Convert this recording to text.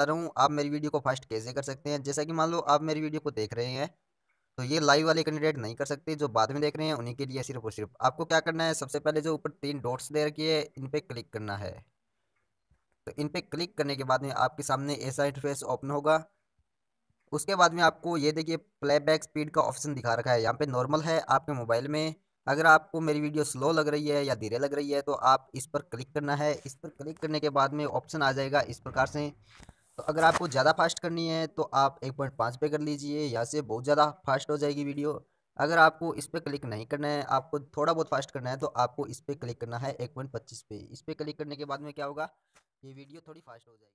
बता रहा हूँ आप मेरी वीडियो को फास्ट कैसे कर सकते हैं जैसा कि मान लो आप मेरी वीडियो को देख रहे हैं तो ये लाइव वाले कैंडिडेट नहीं कर सकते जो बाद में देख रहे हैं उन्हीं के लिए सिर्फ और सिर्फ आपको क्या करना है सबसे पहले जो ऊपर तीन डॉट्स दे रखी है इन पर क्लिक करना है तो इन पर क्लिक करने के बाद में आपके सामने ऐसा इंटरफेस ओपन होगा उसके बाद में आपको ये देखिए प्लेबैक स्पीड का ऑप्शन दिखा रखा है यहाँ पे नॉर्मल है आपके मोबाइल में अगर आपको मेरी वीडियो स्लो लग रही है या धीरे लग रही है तो आप इस पर क्लिक करना है इस पर क्लिक करने के बाद में ऑप्शन आ जाएगा इस प्रकार से तो अगर आपको ज़्यादा फास्ट करनी है तो आप एक पॉइंट पाँच पे कर लीजिए यहाँ से बहुत ज़्यादा फास्ट हो जाएगी वीडियो अगर आपको इस पर क्लिक नहीं करना है आपको थोड़ा बहुत फास्ट करना है तो आपको इस पर क्लिक करना है एक पॉइंट पच्चीस पे इस पर क्लिक करने के बाद में क्या होगा ये वीडियो थोड़ी फास्ट हो जाएगी